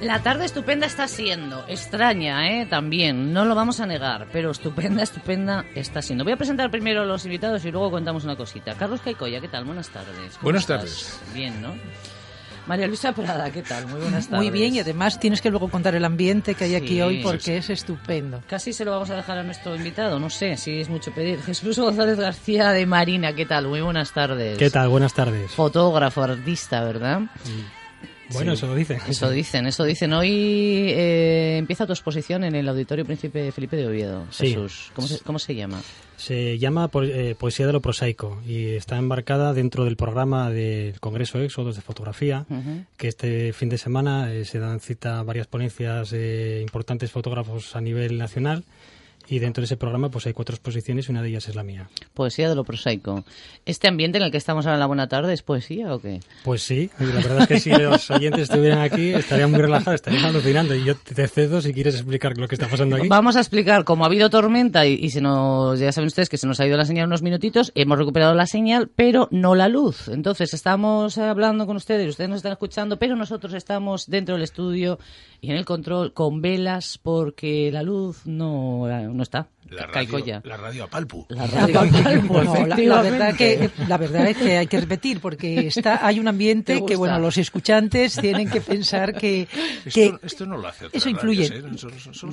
la tarde estupenda está siendo. Extraña, ¿eh? También, no lo vamos a negar, pero estupenda, estupenda está siendo. Voy a presentar primero a los invitados y luego contamos una cosita. Carlos Caicoya, ¿qué tal? Buenas tardes. Buenas tardes. Bien, ¿no? María Luisa Prada, ¿qué tal? Muy buenas tardes. Muy bien, y además tienes que luego contar el ambiente que hay aquí hoy porque es estupendo. Casi se lo vamos a dejar a nuestro invitado, no sé si es mucho pedir. Jesús González García de Marina, ¿qué tal? Muy buenas tardes. ¿Qué tal? Buenas tardes. Fotógrafo, artista, ¿verdad? Bueno, eso eso dicen. Eso dicen, eso dicen. Hoy eh, empieza tu exposición en el Auditorio Príncipe Felipe de Oviedo. Jesús, ¿cómo se, llama? Se llama eh, Poesía de lo Prosaico y está embarcada dentro del programa del Congreso Éxodos de Fotografía, que este fin de semana eh, se dan cita varias ponencias de importantes fotógrafos a nivel nacional. Y dentro de ese programa pues hay cuatro exposiciones y una de ellas es la mía. Poesía de lo prosaico. ¿Este ambiente en el que estamos ahora en la buena tarde es poesía o qué? Pues sí, la verdad es que si los oyentes estuvieran aquí estarían muy relajados, estarían alucinando. Y yo te cedo si quieres explicar lo que está pasando aquí. Vamos a explicar, como ha habido tormenta y, se nos, ya saben ustedes que se nos ha ido la señal unos minutitos, hemos recuperado la señal, pero no la luz. Entonces estamos hablando con ustedes, ustedes nos están escuchando, pero nosotros estamos dentro del estudio y en el control con velas porque la luz no no está. La radio, a palpu. La verdad que, la verdad es que hay que repetir, porque está, hay un ambiente que, bueno, los escuchantes tienen que pensar que... Esto, no lo hace Eso influye. ¿eh?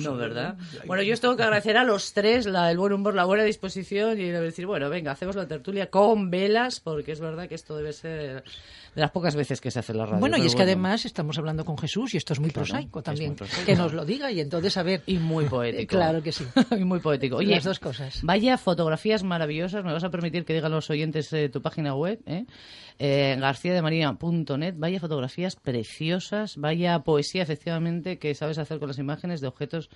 no, ¿verdad? Bueno, yo os tengo que agradecer a los tres la, el buen humor, la buena disposición y decir, bueno, venga, hacemos la tertulia con velas, porque es verdad que esto debe ser de las pocas veces que se hace la radio. Bueno, y es que además estamos hablando con Jesús y esto es muy prosaico también. Que nos lo diga y entonces, a ver... Y muy poético. Claro que sí, y muy poético. Oye, Las dos cosas. Vaya fotografías maravillosas. Me vas a permitir que digan los oyentes de tu página web, ¿eh? eh net Vaya fotografías preciosas, vaya poesía, efectivamente, que sabes hacer con las imágenes de objetos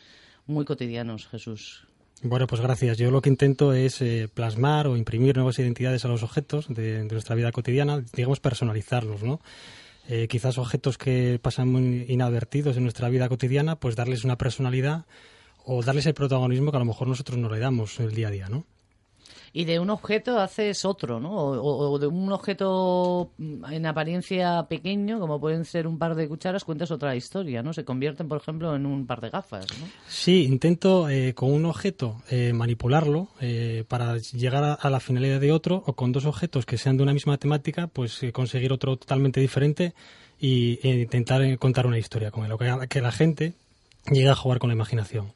muy cotidianos, Jesús. Bueno, pues gracias. Yo lo que intento es eh, plasmar o imprimir nuevas identidades a los objetos de, nuestra vida cotidiana, digamos personalizarlos, ¿no? Eh, quizás objetos que pasan muy inadvertidos en nuestra vida cotidiana, pues darles una personalidad o darles el protagonismo que a lo mejor nosotros no le damos el día a día, ¿no? y de un objeto haces otro, ¿no? O, de un objeto mm, en apariencia pequeño, como pueden ser un par de cucharas, cuentas otra historia, ¿no? Se convierten, por ejemplo, en un par de gafas, ¿no? Sí, intento eh, con un objeto eh, manipularlo eh, para llegar a, la finalidad de otro, o con dos objetos que sean de una misma temática, pues conseguir otro totalmente diferente y, e intentar contar una historia con el que la gente llega a jugar con la imaginación.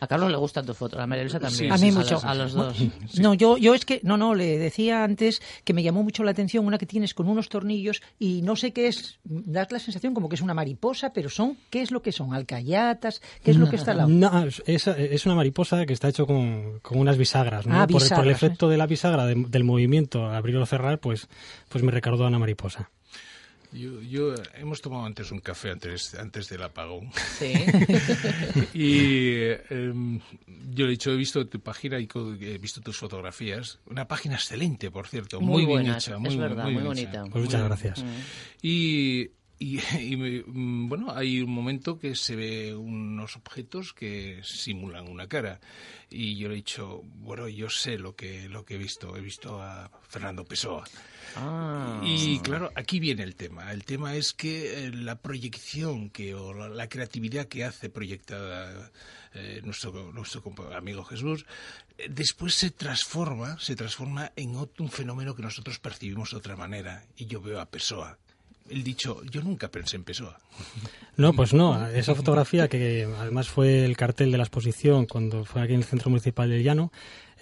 A Carlos le gustan tus fotos, a María Luisa también. a mí mucho. A los, dos. No, yo, yo es que, no, no, le decía antes que me llamó mucho la atención una que tienes con unos tornillos y no sé qué es, da la sensación como que es una mariposa, pero son, ¿qué es lo que son? ¿Alcayatas? ¿Qué es lo que está al lado? No, es, una mariposa que está hecho con, unas bisagras, ¿no? Ah, por, el efecto eh. de la bisagra, del movimiento, abrir o cerrar, pues, pues me recordó a una mariposa. Yo, hemos tomado antes un café antes, antes del apagón. Sí. y em, yo le he dicho, he visto tu página y he visto tus fotografías. Una página excelente, por cierto. Muy, bien hecha. Muy, bonita. muchas gracias. Y y, mm, bueno, hay un momento que se ve unos objetos que simulan una cara. Y yo le he dicho, bueno, yo sé lo que, lo que he visto. He visto a Fernando Pessoa. Ah. Y claro, aquí viene el tema. El tema es que eh, la proyección que, o la, creatividad que hace proyectada eh, nuestro, nuestro amigo Jesús, eh, después se transforma, se transforma en otro, un fenómeno que nosotros percibimos de otra manera. Y yo veo a Pessoa el dicho, yo nunca pensé en Pessoa. No, pues no. Esa fotografía, que además fue el cartel de la exposición cuando fue aquí en el Centro Municipal del Llano,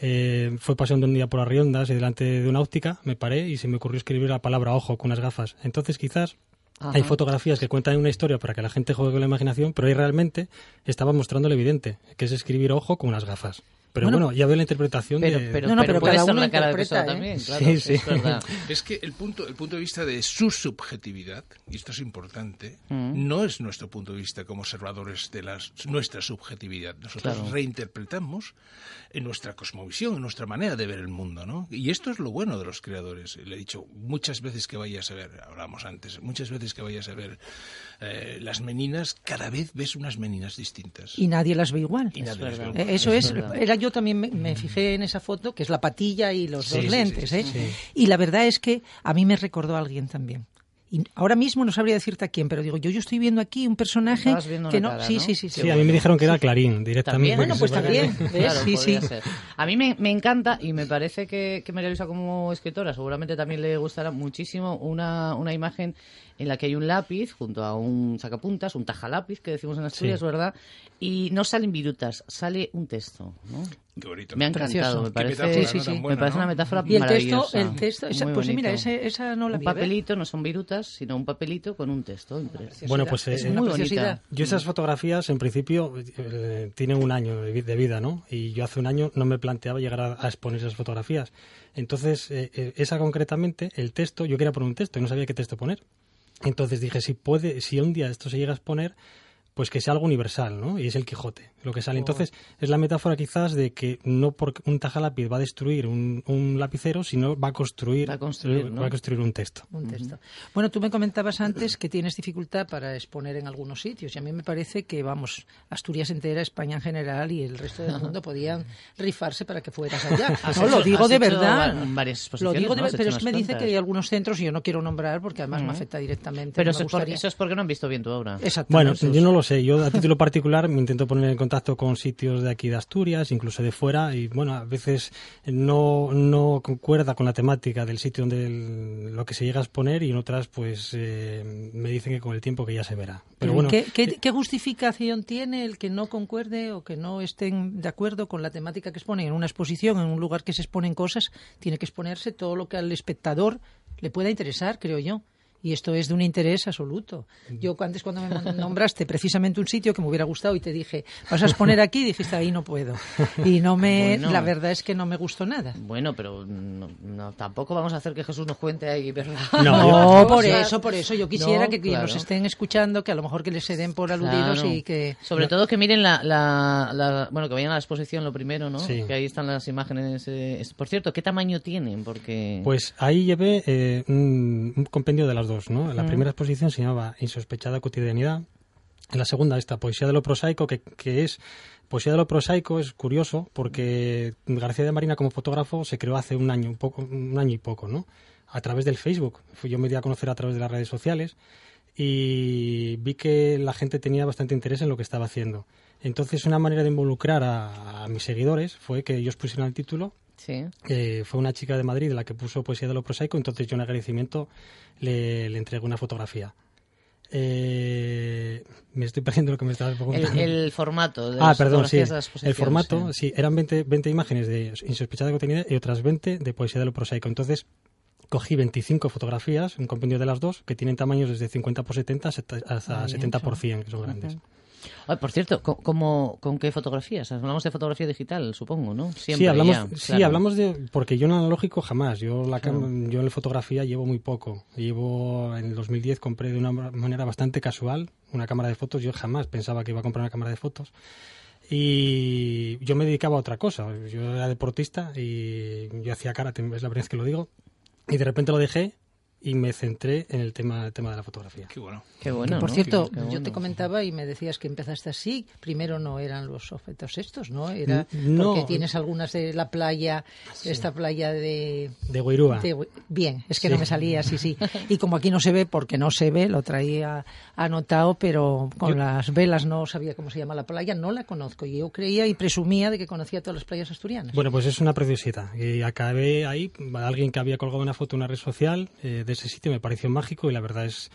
eh, fue paseando un día por las riondas y delante de una óptica me paré y se me ocurrió escribir la palabra ojo con unas gafas. Entonces quizás Hay fotografías que cuentan una historia para que la gente juegue con la imaginación, pero ahí realmente estaba mostrando lo evidente, que es escribir ojo con unas gafas. Pero bueno, ya veo la interpretación de... Pero, no, no, pero, puede ser la cara de también, ¿eh? claro. Sí, Es, que el punto, el punto de vista de su subjetividad, y esto es importante, mm. no es nuestro punto de vista como observadores de las, nuestra subjetividad. Nosotros reinterpretamos en nuestra cosmovisión, en nuestra manera de ver el mundo, ¿no? Y esto es lo bueno de los creadores. Le he dicho muchas veces que vayas a ver, hablamos antes, muchas veces que vayas a ver eh, las meninas, cada vez ves unas meninas distintas. Y nadie las ve igual. Eso es yo también me, fijé en esa foto, que es la patilla y los dos lentes, ¿eh? Y la verdad es que a mí me recordó a alguien también. Y ahora mismo no sabría decirte a quién, pero digo, yo, yo estoy viendo aquí un personaje que no... sí, sí, sí, a mí me dijeron que era Clarín directamente. Bueno, pues también. sí, sí. A mí me, encanta y me parece que, que, María Luisa como escritora seguramente también le gustará muchísimo una, imagen en la que hay un lápiz junto a un sacapuntas, un tajalápiz que decimos en Asturias, ¿verdad? Y no salen virutas, sale un texto. ¿no? Me ha encantado, me parece, una metáfora Y el texto, pues mira, no la ¿eh? papelito, no son virutas, sino un papelito con un texto Bueno, pues, Es eh, una Yo esas fotografías, en principio, eh, tienen un año de vida, ¿no? Y yo hace un año no me planteaba llegar a, exponer esas fotografías. Entonces, esa concretamente, el texto, yo quería poner un texto y no sabía qué texto poner. Entonces dije, si puede, si un día esto se llega a exponer, pues que sea algo universal, ¿no? Y es el Quijote, lo que sale. Entonces, es la metáfora quizás de que no porque un lápiz va a destruir un, lapicero, sino va a construir, a construir, un texto. Bueno, tú me comentabas antes que tienes dificultad para exponer en algunos sitios, y a mí me parece que, vamos, Asturias entera, España en general y el resto del mundo podían rifarse para que fueras allá. no, lo digo de verdad. digo Pero es que me dice que hay algunos centros, y yo no quiero nombrar porque además me afecta directamente. Pero eso, es porque, no han visto bien tu obra. Bueno, yo no lo yo a título particular me intento poner en contacto con sitios de aquí de Asturias, incluso de fuera, y bueno, a veces no, no concuerda con la temática del sitio donde lo que se llega a exponer y en otras pues eh, me dicen que con el tiempo que ya se verá. Pero bueno, ¿Qué, eh, qué justificación tiene el que no concuerde o que no estén de acuerdo con la temática que exponen en una exposición, en un lugar que se exponen cosas? Tiene que exponerse todo lo que al espectador le pueda interesar, creo yo. Y esto es de un interés absoluto. Yo antes cuando me nombraste precisamente un sitio que me hubiera gustado y te dije, vas a exponer aquí, dijiste, ahí no puedo. Y no me, la verdad es que no me gustó nada. Bueno, pero tampoco vamos a hacer que Jesús nos cuente ahí, ¿verdad? No, por eso, por eso. Yo quisiera que nos estén escuchando, que a lo mejor que les se den por aludidos y que... Sobre todo que miren la, Bueno, que vayan a la exposición lo primero, ¿no? Que ahí están las imágenes. Eh, por cierto, ¿qué tamaño tienen? Porque... Pues ahí llevé eh, un, un compendio de las la mm. primera exposición se llamaba Insospechada cotidianidad. En la segunda, esta poesía de lo prosaico, que, es poesía de lo prosaico es curioso porque García de Marina como fotógrafo se creó hace un año, poco, un año y poco, A través del Facebook. Yo me di a conocer a través de las redes sociales y vi que la gente tenía bastante interés en lo que estaba haciendo. Entonces una manera de involucrar a, mis seguidores fue que ellos pusieran el título eh, fue una chica de Madrid la que puso poesía de lo prosaico, entonces yo en agradecimiento le, le entregué una fotografía. Eh, me estoy perdiendo lo que me estabas preguntando. El, formato ah, perdón, sí. El formato, sí. eran 20, 20 imágenes de insospechada tenía y otras 20 de poesía de lo prosaico. Entonces, cogí 25 fotografías, un compendio de las dos, que tienen tamaños desde 50 por 70 hasta 70 por 100, que son grandes. por cierto, con qué fotografías? Hablamos de fotografía digital, supongo, ¿no? sí, hablamos, de... Porque yo en analógico jamás. Yo, la, yo en fotografía llevo muy poco. Llevo... En el 2010 compré de una manera bastante casual una cámara de fotos. Yo jamás pensaba que iba a comprar una cámara de fotos y yo me dedicaba a otra cosa. Yo era deportista y yo hacía cara, es la primera vez que lo digo, y de repente lo dejé y me centré en el tema, el tema de la fotografía. Qué bueno. Qué bueno por cierto, yo te comentaba y me decías que empezaste así. Primero no eran los objetos estos, ¿no? Era porque tienes algunas de la playa, ah, esta playa de... De Guirúa. bien, es que no me salía, así, sí. Y como aquí no se ve, porque no se ve, lo traía anotado, pero con las velas no sabía cómo se llama la playa, no la conozco. Y yo creía y presumía de que conocía todas las playas asturianas. Bueno, pues es una preciosidad. Y acabé ahí, alguien que había colgado una foto en una red social... Eh, de ese sitio me pareció mágico y la verdad es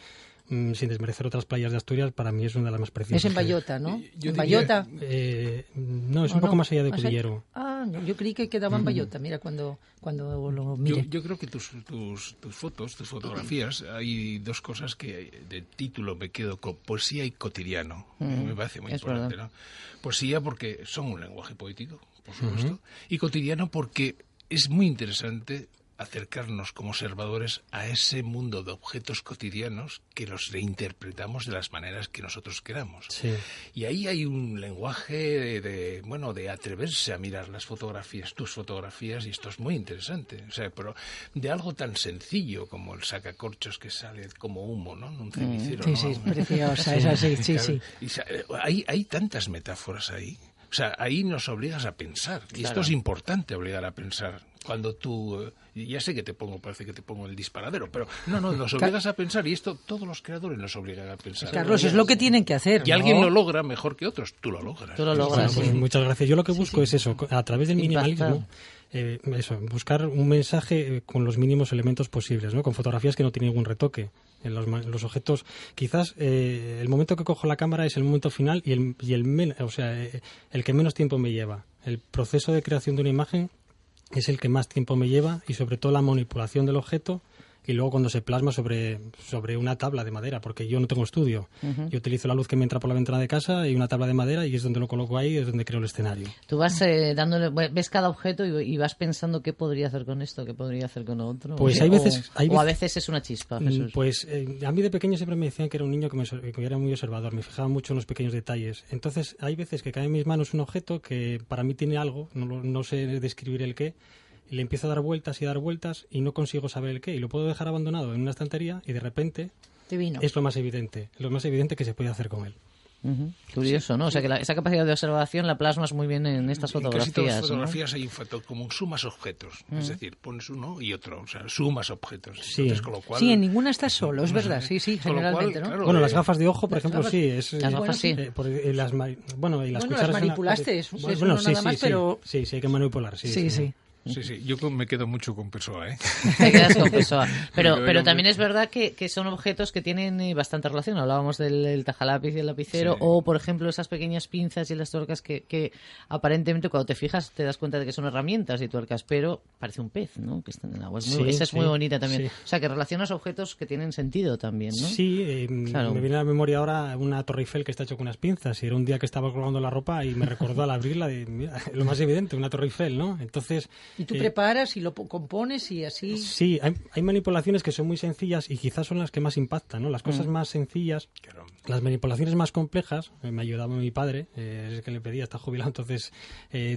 mm, sin desmerecer otras playas de Asturias, para mí es una de las más preciosas. Es en Bayota, ¿no? Eh, ¿En Bayota? Eh, no, es un poco más allá de Cudillero. Ah, yo creí que quedaba en mm. Bayota, mira, cuando, cuando lo mire. Yo, creo que tus, fotos, tus fotografías, hay dos cosas que de título me quedo con poesía y cotidiano. Mm, me parece muy importante, ¿no? Poesía porque son un lenguaje poético, por supuesto, y cotidiano porque es muy interesante acercarnos como observadores a ese mundo de objetos cotidianos que los reinterpretamos de las maneras que nosotros queramos. Y ahí hay un lenguaje de, bueno, de atreverse a mirar las fotografías, tus fotografías, y esto es muy interesante. pero de algo tan sencillo como el sacacorchos que sale como humo, ¿no? Un mm, cenicero. sí, sí, es preciosa, eh, hay, tantas metáforas ahí. O sea, ahí nos obligas a pensar. Y esto es importante, obligar a pensar cuando tú, eh, ya sé que te pongo, parece que te pongo el disparadero, pero no, no, nos obligas a pensar y esto todos los creadores nos obligan a pensar. Carlos, es lo que tienen que hacer. Y alguien lo logra mejor que otros, tú lo logras. Tú lo logras. Pues muchas gracias. Yo lo que busco es eso, a través del minimalismo. Eh, eso, buscar un mensaje eh, con los mínimos elementos posibles, ¿no? con fotografías que no tienen ningún retoque. En los, objetos, quizás el momento que cojo la cámara es el momento final y el, y el, o sea, el que menos tiempo me lleva. El proceso de creación de una imagen es el que más tiempo me lleva y sobre todo la manipulación del objeto y luego cuando se plasma sobre, sobre una tabla de madera, porque yo no tengo estudio. Yo utilizo la luz que me entra por la ventana de casa y una tabla de madera y es donde lo coloco ahí, es donde creo el escenario. Tú vas eh, dándole, ves cada objeto y, vas pensando qué podría hacer con esto, qué podría hacer con otro. Pues hay veces, o a veces es una chispa. Mm, pues eh, a mí de pequeño siempre me decían que era un niño que, que era muy observador, me fijaba mucho en los pequeños detalles. Entonces hay veces que cae en mis manos un objeto que para mí tiene algo, no sé describir el qué y le empiezo a dar vueltas y dar vueltas y no consigo saber el qué. Y lo puedo dejar abandonado en una estantería y de repente es lo más evidente, lo más evidente que se puede hacer con él. Curioso, ¿no? O sea que esa capacidad de observación la plasmas muy bien en estas fotografías. En todas las fotografías hay un factor como sumas objetos, es decir, pones uno y otro, o sea, sumas objetos. Sí, sí en ninguna estás solo, es verdad, sí, sí, generalmente, ¿no? bueno, las eh, gafas de ojo, por ejemplo, sí. Es, las gafas sí. Eh, por, eh, las, bueno, y las, bueno, las manipulaste, es, bueno, sí, nada más, sí, pero... sí, sí, hay que manipular, sí. sí. sí. Sí, sí, yo me quedo mucho con Pessoa, ¿eh? Te quedas con Pessoa. Pero, pero también es verdad que, que, son objetos que tienen eh, bastante relación. Hablábamos del, tajalápiz y el lapicero, o por ejemplo esas pequeñas pinzas y las tuercas que, que, aparentemente cuando te fijas te das cuenta de que son herramientas y tuercas, pero parece un pez, ¿no? Que están en el agua. esa es muy bonita también. O sea, que relacionas objetos que tienen sentido también, ¿no? Sí, em, me viene a la memoria ahora una Torre Eiffel que está hecho con unas pinzas. Y era un día que estaba colgando la ropa y me recordó al abrirla, de, lo más evidente, una Torre Eiffel, ¿no? Entonces y tú eh, preparas y lo compones y así. Sí, hay, manipulaciones que son muy sencillas y quizás son las que más impactan, ¿no? Las cosas mm. más sencillas, las manipulaciones más complejas, eh, me ayudaba mi padre, eh, es el que le pedía, está jubilado, entonces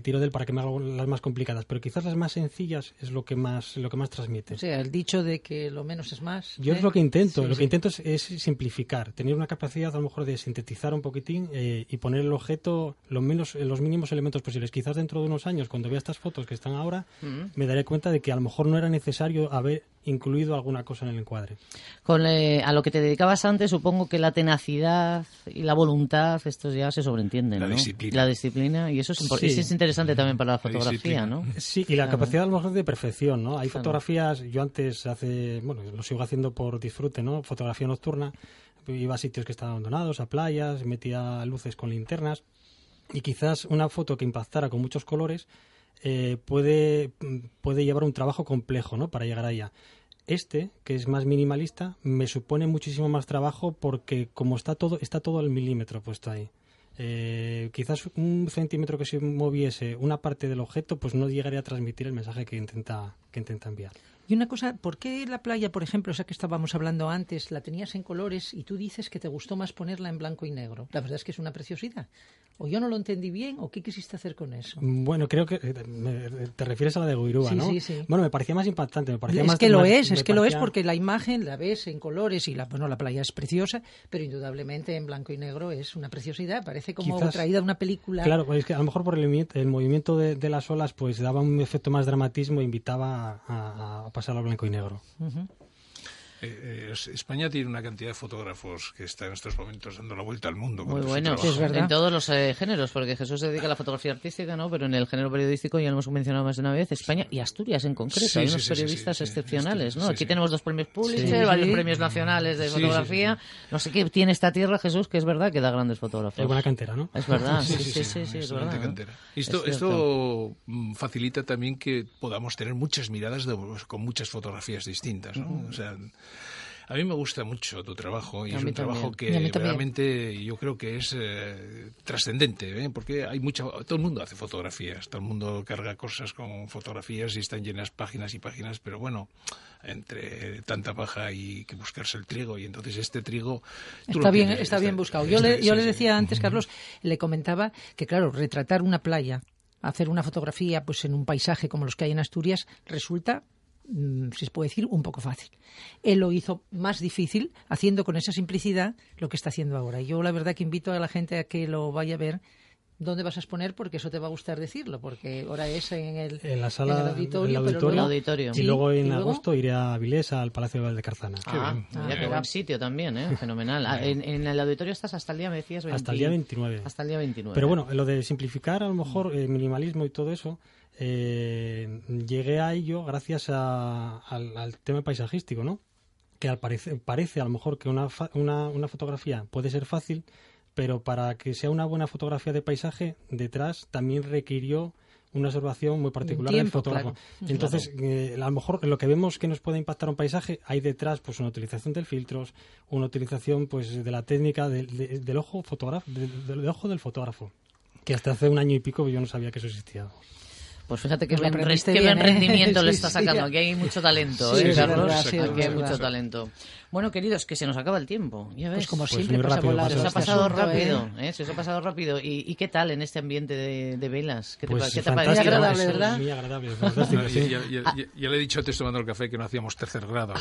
tiro de él para que me haga las más complicadas, pero quizás las más sencillas es lo que más, lo que más transmite. O sea, el dicho de que lo menos es más. Yo es lo que intento, lo que intento es, simplificar, tener una capacidad a lo mejor de sintetizar un poquitín y poner el objeto los menos, los mínimos elementos posibles. Quizás dentro de unos años, cuando vea estas fotos que están ahora, me daré cuenta de que a lo mejor no era necesario haber incluido alguna cosa en el encuadre. Con, eh, a lo que te dedicabas antes, supongo que la tenacidad y la voluntad, estos ya se sobreentienden, la Disciplina. La disciplina, y eso es, sí. es interesante también para la, fotografía, ¿no? Sí, y la capacidad a lo mejor de perfección, ¿no? Hay fotografías, yo antes hace, bueno, lo sigo haciendo por disfrute, ¿no? Fotografía nocturna, iba a sitios que estaban abandonados, a playas, metía luces con linternas, y quizás una foto que impactara con muchos colores eh, puede, puede llevar un trabajo complejo ¿no? para llegar allá. Este, que es más minimalista, me supone muchísimo más trabajo porque como está todo, está todo al milímetro puesto ahí. Eh, quizás un centímetro que se moviese una parte del objeto, pues no llegaría a transmitir el mensaje que intenta, que intenta enviar. Y una cosa, ¿por qué la playa, por ejemplo, esa que estábamos hablando antes, la tenías en colores y tú dices que te gustó más ponerla en blanco y negro? La verdad es que es una preciosidad. O yo no lo entendí bien, o qué quisiste hacer con eso. Mm, bueno, creo que eh, eh, te refieres a la de Guirúa, ¿no? Sí, sí. Bueno, me parecía más impactante, me parecía es Que lo es, es que lo es porque la imagen la ves en colores y la, bueno, la playa es preciosa, pero indudablemente en blanco y negro es una preciosidad. Parece como traída de una película. Claro, pues es que a lo mejor por el, movimiento de, las olas, pues daba un efecto más dramatismo, e invitaba a, a pasar a blanco y negro. Eh, España tiene una cantidad de fotógrafos que están en estos momentos dando la vuelta al mundo. bueno, En todos los eh, géneros, porque Jesús se dedica a la fotografía artística, ¿no? Pero en el género periodístico ya lo hemos mencionado más de una vez, España y Asturias en concreto. Hay unos periodistas excepcionales, ¿no? Aquí tenemos dos premios públicos, varios premios nacionales de fotografía. No sé qué tiene esta tierra, Jesús, que es verdad que da grandes fotógrafos. Es buena cantera, ¿no? Es verdad, sí, sí, Esto, mm, facilita también que podamos tener muchas miradas pues, con muchas fotografías distintas, ¿no? O sea, a mí me gusta mucho tu trabajo y es un trabajo que realmente yo creo que es eh, trascendente, ¿eh? porque hay mucha, todo el mundo hace fotografías, todo el mundo carga cosas con fotografías y están llenas páginas y páginas, pero bueno, entre tanta paja hay que buscarse el trigo y entonces este trigo está bien está, bien buscado. Yo le, decía antes, Carlos, le comentaba que claro, retratar una playa hacer una fotografía pues en un paisaje como los que hay en Asturias resulta si mm, se puede decir, un poco fácil. Él lo hizo más difícil, haciendo con esa simplicidad lo que está haciendo ahora. Yo la verdad que invito a la gente a que lo vaya a ver. ¿Dónde vas a exponer? Porque eso te va a gustar decirlo, porque ahora es en el, en la sala, auditorio. el auditorio, Y luego en agosto iré a Vilés, al Palacio de Valdecarzana. Ah, ah, qué ah, buen sitio también, ¿eh? fenomenal. en, el auditorio estás hasta el día, me decías, hasta el día 29. Hasta el día 29. Pero bueno, lo de simplificar, a lo mejor, el eh, minimalismo y todo eso, eh, llegué a ello gracias al, tema paisajístico, ¿no? Que al parece, parece a lo mejor que una, una, fotografía puede ser fácil, pero para que sea una buena fotografía de paisaje, detrás también requirió una observación muy particular del fotógrafo. Entonces, eh, a lo mejor lo que vemos que nos puede impactar un paisaje, hay detrás pues una utilización de filtros, una utilización pues de la técnica del ojo fotógrafo, del ojo del fotógrafo, que hasta hace un año y pico yo no sabía que eso existía. Pues fíjate que, buen, ¿eh? rendimiento le está sacando. Aquí hay mucho talento, ¿eh, Carlos? Aquí hay mucho talento. Bueno, queridos, que se nos acaba el tiempo. Ya pues ves. como pues siempre, se ha pasado rápido. Se os ha pasado rápido. ¿Y, qué tal en este ambiente de, velas? ¿Qué pues parece? ¿eh? Muy agradable, ¿verdad? Muy agradable, le he dicho, te estoy tomando el café, que no hacíamos tercer grado.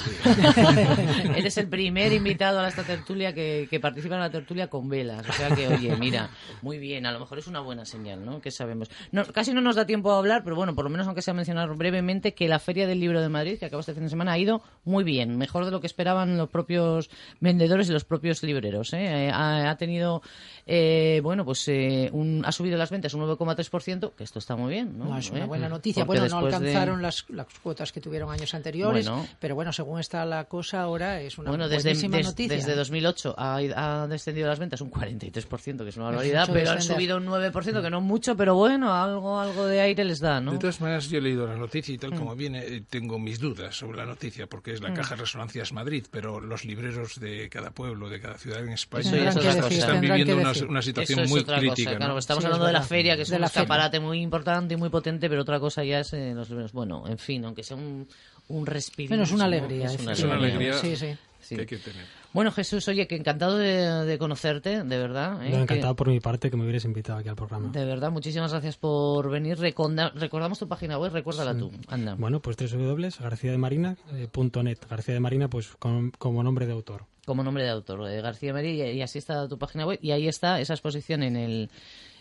Eres el primer invitado a esta tertulia que, participa en la tertulia con velas. O sea que, oye, mira, muy bien, a lo mejor es una buena señal, ¿no? Que sabemos. casi no nos da tiempo a hablar pero bueno, por lo menos aunque sea mencionar brevemente que la Feria del Libro de Madrid, que acaba este fin de semana, ha ido muy bien, mejor de lo que esperaban los propios vendedores y los propios libreros. ¿eh? Eh, ha, tenido, eh, bueno, pues un, ha subido las ventas un 9,3%, que esto está muy bien. es una buena noticia. no alcanzaron las, cuotas que tuvieron años anteriores, pero bueno, según está la cosa ahora, es una desde, buenísima noticia. Desde 2008 ha, descendido las ventas un 43%, que es una pues barbaridad, pero han subido un 9%, que no mucho, pero bueno, algo, algo de aire les da de todas maneras, yo he leído la noticia y tal mm. como viene, eh, tengo mis dudas sobre la noticia, porque es la mm. Caja de Resonancias Madrid, pero los libreros de cada pueblo, de cada ciudad en España, están viviendo una, situación muy crítica. estamos hablando de la feria, que es un escaparate muy importante y muy potente, pero otra cosa ya es eh, Bueno, en fin, aunque sea un, un respiro. Menos una alegría. Es una alegría. que hay que tener. Bueno, Jesús, oye, que encantado de, conocerte, de verdad. ¿eh? encantado por mi parte que me hubieras invitado aquí al programa. De verdad, muchísimas gracias por venir. Recordamos tu página web, recuérdala la tú. Anda. Bueno, pues www.garciademarina.net. Eh, García de Marina, pues como nombre de autor. Como nombre de autor, eh, de García María, y así está tu página web. Y ahí está esa exposición en el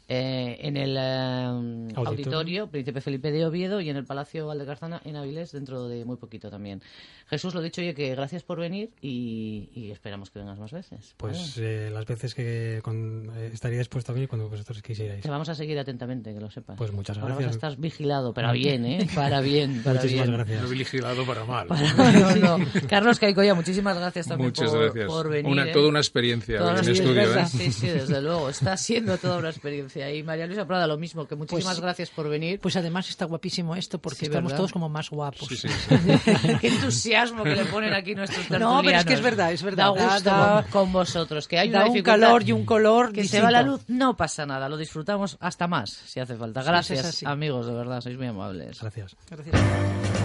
eh, en el eh, auditorio. Príncipe Felipe de Oviedo y en el Palacio Valdecarzana en Avilés dentro de muy poquito también. Jesús, lo dicho, yo que gracias por venir y, esperamos que vengas más veces. Pues eh, las veces que estaría dispuesto a venir cuando vosotros quisierais. Te vamos a seguir atentamente, que lo sepas. Pues muchas gracias. Ahora vigilado, para bien, ¿eh? Para bien. Para muchísimas gracias. No vigilado para mal. Carlos Caicoya, muchísimas gracias también por, gracias. por, venir. Una, toda una experiencia en el estudio. Sí, sí, desde luego. Está siendo toda una experiencia. Y María Luisa Prada, lo mismo, que muchísimas pues gracias por venir. Pues además está guapísimo esto porque estamos todos como más guapos. Qué entusiasmo que le ponen aquí nuestros No, pero es que es verdad, es verdad. Da gusto con vosotros, que hay un calor y un color Que se va la luz, no pasa nada, lo disfrutamos hasta más, si hace falta. Gracias, amigos, de verdad, sois muy amables. gracias.